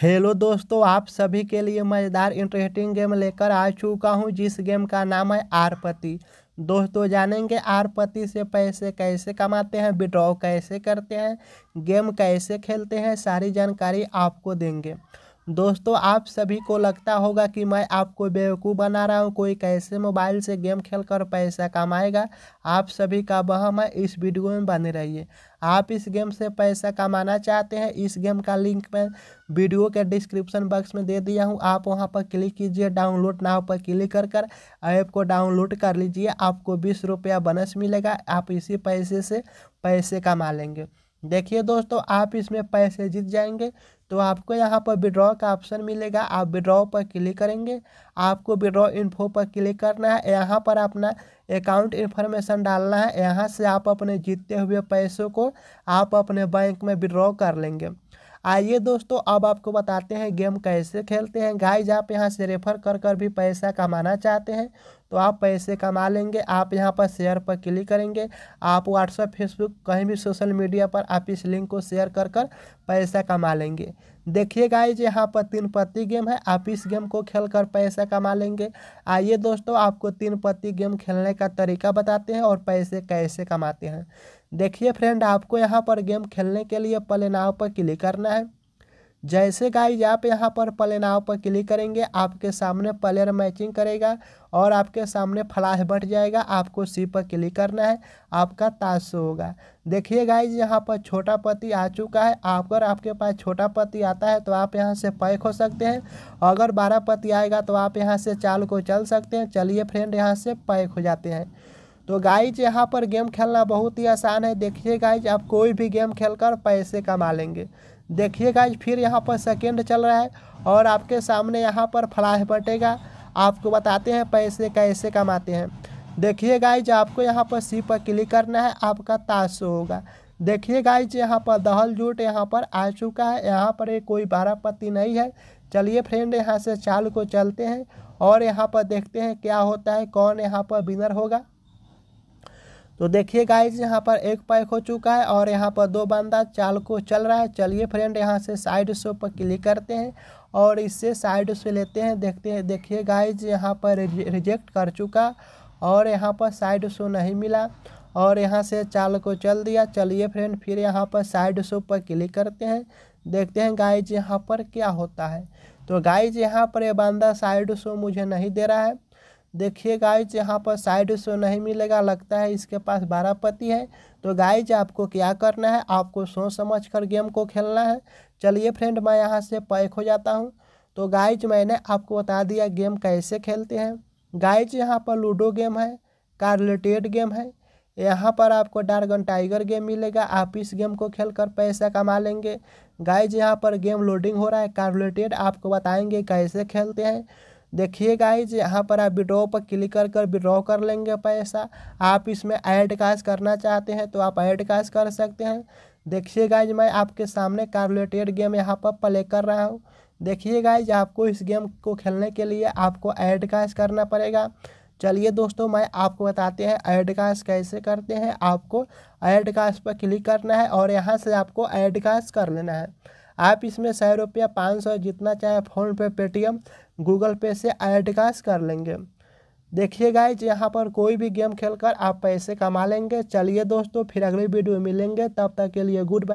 hello दोस्तों आप सभी के लिए मज़ेदार इंटरेस्टिंग गेम लेकर आ चुका हूँ जिस गेम का नाम है आरपति दोस्तों जानेंगे आरपति से पैसे कैसे कमाते हैं विड्रॉ कैसे करते हैं गेम कैसे खेलते हैं सारी जानकारी आपको देंगे दोस्तों आप सभी को लगता होगा कि मैं आपको बेवकूफ़ बना रहा हूँ कोई कैसे मोबाइल से गेम खेल कर पैसा कमाएगा आप सभी का वहम है इस वीडियो में बने रहिए आप इस गेम से पैसा कमाना चाहते हैं इस गेम का लिंक मैं वीडियो के डिस्क्रिप्शन बॉक्स में दे दिया हूँ आप वहाँ पर क्लिक कीजिए डाउनलोड नाव पर क्लिक कर कर ऐप को डाउनलोड कर लीजिए आपको बीस रुपया बनस मिलेगा आप इसी पैसे से पैसे कमा लेंगे देखिए दोस्तों आप इसमें पैसे जीत जाएंगे तो आपको यहाँ पर विड्रॉ का ऑप्शन मिलेगा आप विड्रॉ पर क्लिक करेंगे आपको विड्रॉ इन्फो पर क्लिक करना है यहाँ पर अपना अकाउंट इन्फॉर्मेशन डालना है यहाँ से आप अपने जीतते हुए पैसों को आप अपने बैंक में विड्रॉ कर लेंगे आइए दोस्तों अब आपको बताते हैं गेम कैसे खेलते हैं गाइज आप यहाँ से रेफर कर कर भी पैसा कमाना चाहते हैं तो आप पैसे कमा लेंगे आप यहाँ पर शेयर पर क्लिक करेंगे आप व्हाट्सएप फेसबुक कहीं भी सोशल मीडिया पर आप इस लिंक को शेयर कर कर पैसा कमा लेंगे देखिए गाइज यहाँ पर तीन पत्ती गेम है आप इस गेम को खेल कर पैसा कमा लेंगे आइए दोस्तों आपको तीन पत्ती गेम खेलने का तरीका बताते हैं और पैसे कैसे कमाते हैं देखिए फ्रेंड आपको यहाँ पर गेम खेलने के लिए पले नाव पर क्लिक करना है जैसे गाइज आप यहाँ पर प्ले नाव पर क्लिक करेंगे आपके सामने प्लेयर मैचिंग करेगा और आपके सामने फ्लाश बढ़ जाएगा आपको सी पर क्लिक करना है आपका ताज होगा देखिए गाइज यहाँ पर छोटा पति आ चुका है अगर आपके पास छोटा पति आता है तो आप यहाँ से पैक हो सकते हैं अगर बारह पति आएगा तो आप यहाँ से चाल को चल सकते हैं चलिए फ्रेंड यहाँ से पैक हो जाते हैं तो गाइज यहाँ पर गेम खेलना बहुत ही आसान है देखिए गाइज आप कोई भी गेम खेल पैसे कमा लेंगे देखिए गाइज फिर यहाँ पर सेकेंड चल रहा है और आपके सामने यहाँ पर फ्लाह बटेगा आपको बताते हैं पैसे कैसे कमाते हैं देखिए गाइज आपको यहाँ पर सी पर क्लिक करना है आपका ताश होगा देखिए गाइज यहाँ पर दहल जूट यहाँ पर आ चुका है यहाँ पर ये कोई बारह पत्ती नहीं है चलिए फ्रेंड यहाँ से चाल को चलते हैं और यहाँ पर देखते हैं क्या होता है कौन यहाँ पर विनर होगा तो देखिए गाइज यहाँ पर एक पैक हो चुका है और यहाँ पर दो बंदा चाल को चल रहा है चलिए फ्रेंड यहाँ से साइड शो पर क्लिक करते हैं और इससे साइड शो लेते हैं देखते हैं देखिए गाइज यहाँ पर रिजेक्ट कर चुका और यहाँ पर साइड शो नहीं मिला और यहाँ से चाल को चल दिया चलिए फ्रेंड फिर यहाँ पर साइड शो पर क्लिक करते हैं देखते हैं गाइज यहाँ पर क्या होता है तो गाइज यहाँ पर ये बंदा साइड शो मुझे नहीं दे रहा है देखिए गाइज यहाँ पर साइड से नहीं मिलेगा लगता है इसके पास बारह पति है तो गाइज आपको क्या करना है आपको सोच समझ कर गेम को खेलना है चलिए फ्रेंड मैं यहाँ से पैक हो जाता हूँ तो गाइज मैंने आपको बता दिया गेम कैसे खेलते हैं गाइज यहाँ पर लूडो गेम है कार्लेटेड गेम है यहाँ पर आपको डार्गन टाइगर गेम मिलेगा आप इस गेम को कर पैसा कमा लेंगे गाइज यहाँ पर गेम लोडिंग हो रहा है कार्लेटेड आपको बताएंगे कैसे खेलते हैं देखिए गाइज यहाँ पर आप विड्रॉ पर क्लिक कर कर विड्रॉ कर लेंगे पैसा आप इसमें ऐड कैश करना चाहते हैं तो आप ऐड कैश कर सकते हैं देखिए गाइज मैं आपके सामने कार्बोलेटेड गेम यहाँ पर प्ले कर रहा हूँ देखिए गाइज आपको इस गेम को खेलने के लिए आपको ऐड कैश करना पड़ेगा चलिए दोस्तों मैं आपको बताते हैं ऐड कास्ट कैसे करते हैं आपको ऐड कास्ट पर क्लिक करना है और यहाँ से आपको ऐड कास्ट कर लेना है आप इसमें सौ रुपया पाँच सौ जितना चाहे फ़ोनपे पेटीएम गूगल पे से ऐड कर लेंगे देखिए गाइज यहाँ पर कोई भी गेम खेलकर आप पैसे कमा लेंगे चलिए दोस्तों फिर अगली वीडियो मिलेंगे तब तक के लिए गुड बाय